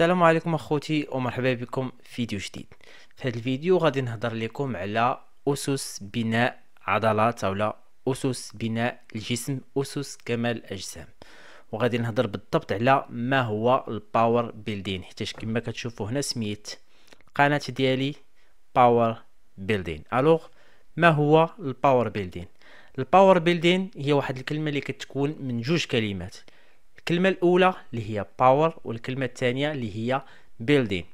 السلام عليكم اخوتي ومرحبا بكم في فيديو جديد في هذا الفيديو غادي نهضر لكم على اسس بناء عضلات اولا اسس بناء الجسم اسس كمال الاجسام وغادي نهضر بالضبط على ما هو الباور بيلدين حيت كما كتشوفوا هنا سميت القناه ديالي باور بيلدين الوغ ما هو الباور بيلدين الباور بيلدين هي واحد الكلمه اللي كتكون من جوج كلمات الكلمة الأولى اللي هي باور والكلمة الثانية اللي هي بيلدين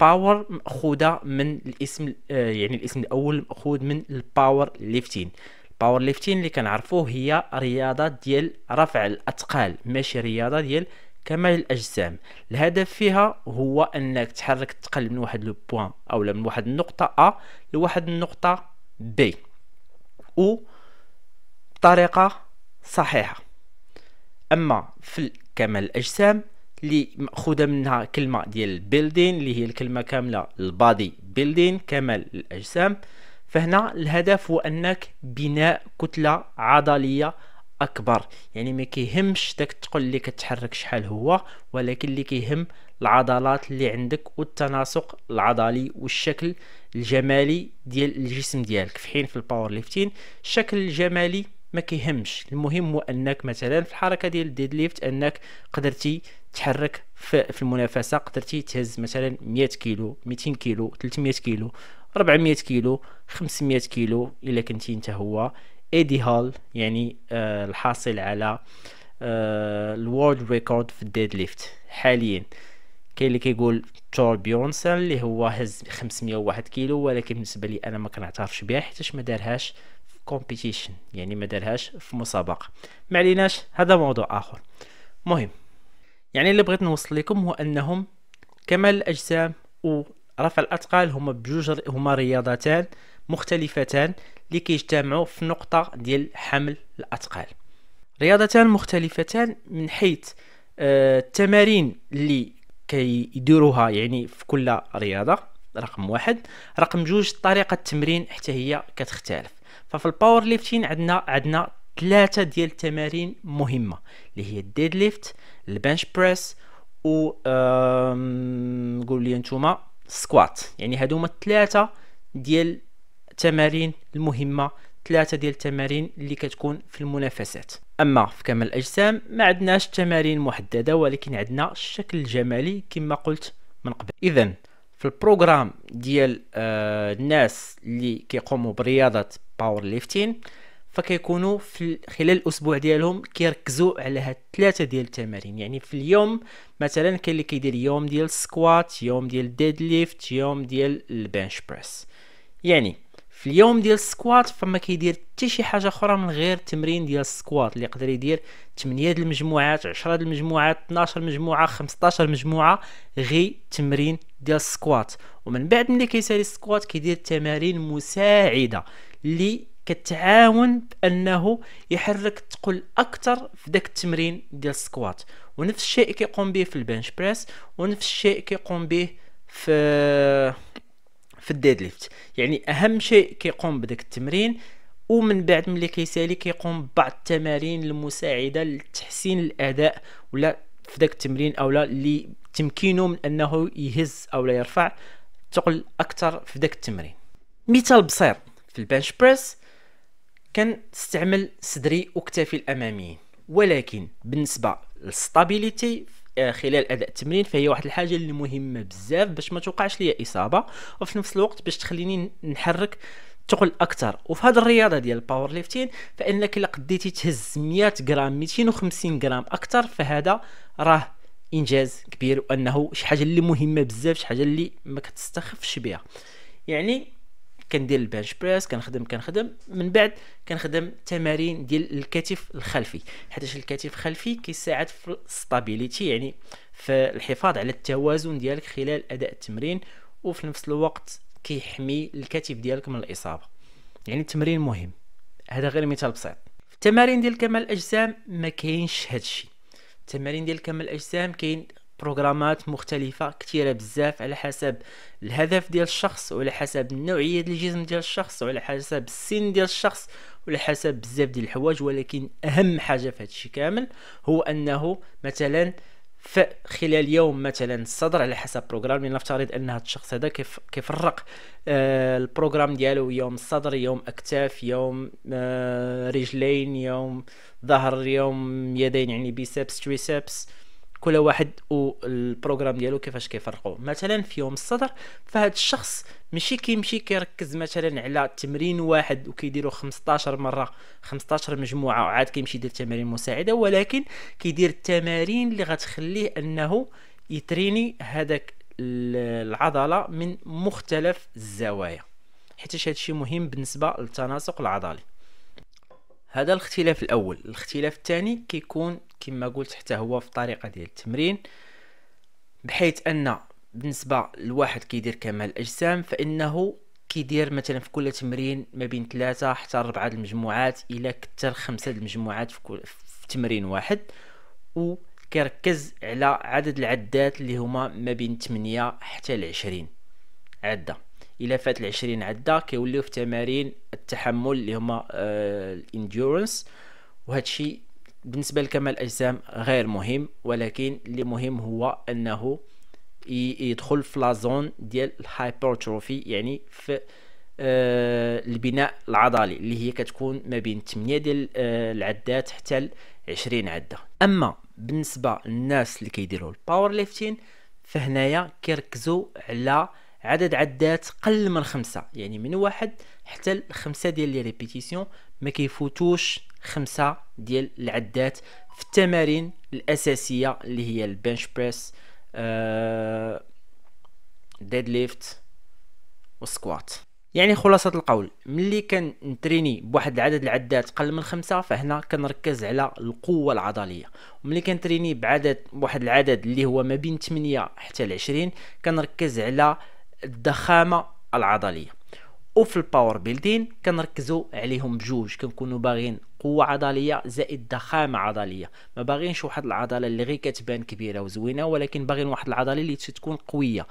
باور مأخوذة من الاسم آه، يعني الاسم الأول مأخوذ من الباور ليفتين الباور ليفتين اللي كنعرفوه هي رياضة ديال رفع الأثقال ماشي رياضة ديال كمال الاجسام الهدف فيها هو انك تحرك الثقل من واحد لو أو اولا من واحد النقطه ا لواحد النقطه بي و بطريقه صحيحه اما في كمال الاجسام اللي ماخوذه منها كلمه ديال بيلدين اللي هي الكلمه كامله البادي بيلدين كمال الاجسام فهنا الهدف هو انك بناء كتله عضليه اكبر يعني ما كيهمش داك تقول لي كتحرك شحال هو ولكن اللي كيهم العضلات اللي عندك والتناسق العضلي والشكل الجمالي ديال الجسم ديالك في حين في الباور ليفتين الشكل الجمالي ما كيهمش المهم هو انك مثلا في الحركه ديال الديد ليفت انك قدرتي تحرك في المنافسه قدرتي تهز مثلا 100 كيلو 200 كيلو 300 كيلو 400 كيلو 500 كيلو الا كنتي انت هو ايدي هال يعني آه الحاصل على آه الورد ريكورد في الديد ليفت حاليا كاين اللي كيقول تور بيونسون اللي هو هز 501 كيلو ولكن بالنسبه لي انا ما كنعترفش بها حيتاش ما دارهاش كومبيتيشن يعني ما دارهاش في مسابقه ما عليناش هذا موضوع اخر مهم يعني اللي بغيت نوصل لكم هو انهم كمال الاجسام ورفع الاثقال هما بجوج هما رياضتان مختلفتان اللي كيجتمعوا في نقطه ديال حمل الاثقال رياضتان مختلفتان من حيث آه، التمارين اللي كيديروها يعني في كل رياضه رقم واحد رقم جوج طريقه التمرين حتى هي كتختلف ففي الباور ليفتين عندنا عندنا ثلاثه ديال التمارين مهمه اللي هي الديد ليفت البنش بريس و قول لي نتوما سكوات يعني هادو هما ثلاثة ديال التمارين المهمه ثلاثه ديال التمارين اللي كتكون في المنافسات اما في كامل الاجسام ما عندناش تمارين محدده ولكن عندنا الشكل الجمالي كما قلت من قبل اذا في البروغرام ديال آه، الناس اللي كيقوموا برياضه باور ليفتين فكيكونوا في خلال الاسبوع ديالهم كيركزوا على هاد ثلاثه ديال التمارين يعني في اليوم مثلا كاين اللي كيدير يوم ديال السكوات يوم ديال الديد ليفت يوم ديال البنش بريس يعني في اليوم ديال السكوات فما كيدير حتى شي حاجه اخرى من غير تمرين ديال السكوات اللي يقدر يدير 8 ديال المجموعات 10 ديال المجموعات 12 مجموعه 15 مجموعه غي تمرين ديال السكوات ومن بعد ملي كيسالي السكوات كيدير تمارين مساعده اللي كتعاون بانه يحرك الثقل اكثر في داك التمرين ديال السكوات ونفس الشيء كيقوم به في البنش بريس ونفس الشيء كيقوم به في في الديد ليفت يعني اهم شيء كيقوم بداك التمرين ومن بعد ملي كيسالي كيقوم ببعض التمارين المساعده لتحسين الاداء ولا في داك التمرين اولا اللي تمكينه من انه يهز لا يرفع ثقل اكثر في داك التمرين مثال بسيط في البنش بريس كنستعمل صدري وكتافي الاماميين ولكن بالنسبه للستابيليتي آه، خلال اداء التمرين فهي واحد الحاجه اللي مهمه بزاف باش ما توقعش ليا اصابه وفي نفس الوقت باش تخليني نحرك تقل اكثر وفي هذه الرياضه ديال الباور ليفتين فانك الا قديتي تهز 100 غرام 250 غرام اكثر فهذا راه انجاز كبير وانه شي حاجه اللي مهمه بزاف شي حاجه اللي ما كتستخفش بها يعني كندير البنش بريس كنخدم كنخدم من بعد كنخدم تمارين ديال الكتف الخلفي حيت الكتف الخلفي كيساعد في الستابيليتي يعني في الحفاظ على التوازن ديالك خلال اداء التمرين وفي نفس الوقت كيحمي الكتف ديالك من الاصابه يعني التمرين مهم هذا غير مثال بسيط التمارين ديال كمال الاجسام ما كاينش هادشي التمارين ديال كمال الاجسام كاين بروغرامات مختلفه كثيره بزاف على حسب الهدف ديال الشخص وعلى حسب النوعيه ديال الجسم ديال الشخص وعلى حسب السن ديال الشخص وعلى حسب بزاف ديال الحوايج ولكن اهم حاجه في هادشي كامل هو انه مثلا فخلال يوم مثلا الصدر على حسب بروغرام لنفترض يعني ان هذا الشخص هذا كيف كيفرق آه البروغرام ديالو يوم الصدر يوم اكتاف يوم آه رجلين يوم ظهر يوم يدين يعني بيسبس تريسبس كل واحد والبروغرام ديالو كيفاش كيفرقوا مثلا في يوم الصدر فهاد الشخص ماشي كيمشي كيركز مثلا على تمرين واحد وكيديرو 15 مره 15 مجموعه وعاد كيمشي يدير تمارين مساعده ولكن كيدير التمارين اللي غتخليه انه يتريني هذاك العضله من مختلف الزوايا حيت هذا الشيء مهم بالنسبه للتناسق العضلي هذا الاختلاف الاول الاختلاف الثاني كيكون كما قلت حتى هو في الطريقه ديال التمرين بحيث ان بالنسبه لواحد كيدير كمال الاجسام فانه كيدير مثلا في كل تمرين ما بين ثلاثة حتى أربعة المجموعات إلى كثر خمسة المجموعات في, كل في تمرين واحد وكيركز على عدد العدات اللي هما ما بين 8 حتى العشرين عدة إلى فات العشرين عدة كيوليو في تمارين التحمل اللي هما آه، الانديورنس وهادشي بالنسبة لكمال الأجسام غير مهم ولكن اللي مهم هو أنه يدخل في لازون ديال الهايبرتروفي يعني في آه البناء العضلي اللي هي كتكون ما بين 8 ديال آه العدات حتى 20 عده اما بالنسبه للناس اللي كيديروا الباور ليفتين فهنايا كيركزوا على عدد عدات قل من خمسة يعني من واحد حتى لخمسة ديال لي ريبيتيسيون ما كيفوتوش خمسة ديال العدات في التمارين الاساسيه اللي هي البنش بريس ديد ليفت والسكوات يعني خلاصة القول ملي نتريني بواحد العدد العدات قل من خمسة فهنا كنركز على القوة العضلية وملي كنتريني بعدد بواحد العدد اللي هو ما بين 8 حتى العشرين كنركز على الضخامة العضلية وفي الباور بيلدين كنركزوا عليهم بجوج كنكونوا باغيين قوه عضليه زائد ضخامه عضليه ما باغينش واحد العضله اللي غير كتبان كبيره وزوينه ولكن باغيين واحد العضله اللي تكون قويه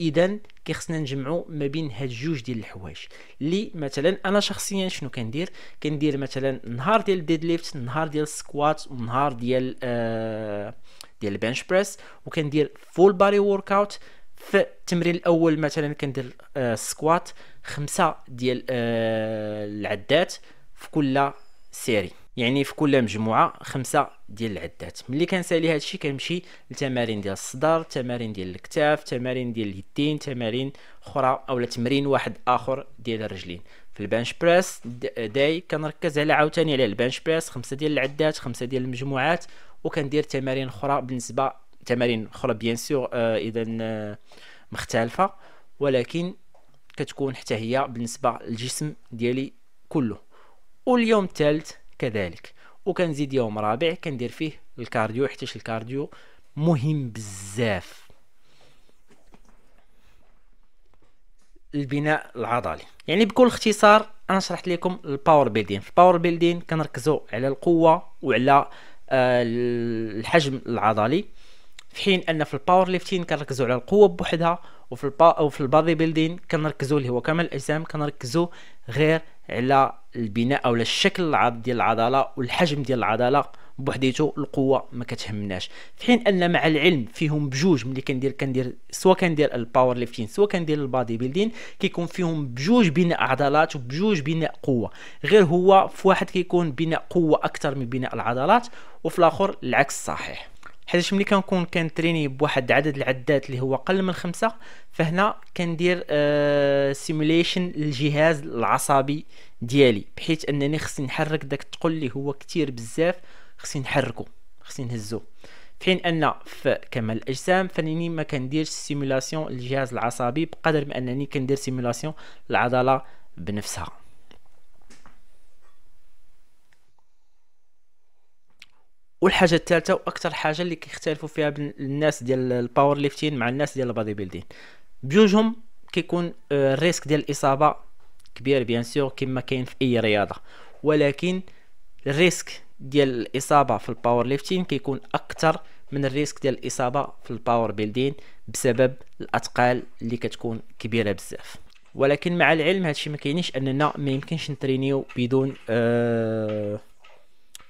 اذا كيخصنا نجمعوا ما بين هاد جوج ديال الحوايج اللي مثلا انا شخصيا شنو كندير كندير مثلا نهار ديال الديد ليفت نهار ديال السكوات ونهار ديال آه ديال البنش بريس وكندير فول باري ورك اوت في التمرين الاول مثلا كندير السكوات آه، خمسة ديال آه، العدات في كل سيري يعني في كل مجموعه خمسة ديال العدات ملي كنسالي الشيء كنمشي لتمارين ديال الصدر تمارين ديال الكتاف تمارين ديال اليدين تمارين اخرى او تمرين واحد اخر ديال الرجلين في البنش بريس آه، داي كنركز على عاوتاني على البنش بريس خمسة ديال العدات خمسة ديال المجموعات وكندير تمارين اخرى بالنسبه تمارين اخرى بيان آه، سور اذا آه، مختلفه ولكن كتكون حتى هي بالنسبه للجسم ديالي كله واليوم الثالث كذلك وكنزيد يوم رابع كندير فيه الكارديو حيتاش الكارديو مهم بزاف البناء العضلي يعني بكل اختصار انا شرحت لكم الباور بيلدين في الباور بيلدين كنركزوا على القوه وعلى آه، الحجم العضلي في حين ان في الباور ليفتين كنركزوا على القوه بوحدها وفي البا وفي البادي بيلدين كنركزوا اللي هو كمال الاجسام كنركزوا غير على البناء او الشكل ديال العضله والحجم ديال العضله بوحديته القوه ما كتهمناش في حين ان مع العلم فيهم بجوج ملي كندير كندير سواء كندير الباور ليفتين سواء كندير البادي بيلدين كيكون فيهم بجوج بناء عضلات وبجوج بناء قوه غير هو في واحد كيكون بناء قوه اكثر من بناء العضلات وفي الاخر العكس صحيح حيتاش ملي كنكون كنتريني بواحد عدد العدات اللي هو اقل من خمسة فهنا كندير آه سيموليشن للجهاز العصبي ديالي بحيث انني خصني نحرك داك الثقل اللي هو كتير بزاف خصني نحركو خصني نهزو في حين ان في كمال الاجسام فانني ما كنديرش سيمولاسيون للجهاز العصبي بقدر ما انني كندير سيمولاسيون للعضله بنفسها والحاجه الثالثه واكثر حاجه اللي كيختلفوا فيها الناس ديال الباور ليفتين مع الناس ديال البادي بيلدين بجوجهم كيكون الريسك آه، ديال الاصابه كبير بيان سور كما كاين في اي رياضه ولكن الريسك ديال الاصابه في الباور ليفتين كيكون اكثر من الريسك ديال الاصابه في الباور بيلدين بسبب الاثقال اللي كتكون كبيره بزاف ولكن مع العلم هادشي ما كاينيش اننا ما يمكنش نترينيو بدون آه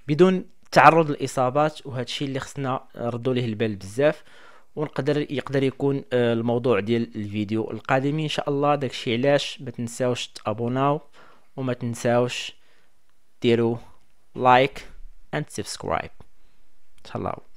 بدون التعرض للاصابات وهذا الشيء اللي خصنا نردوا ليه البال بزاف ونقدر يقدر يكون آه، الموضوع ديال الفيديو القادم ان شاء الله داكشي علاش ما تنساوش تابوناو وما تنساوش ديروا لايك اند سبسكرايب تهلاو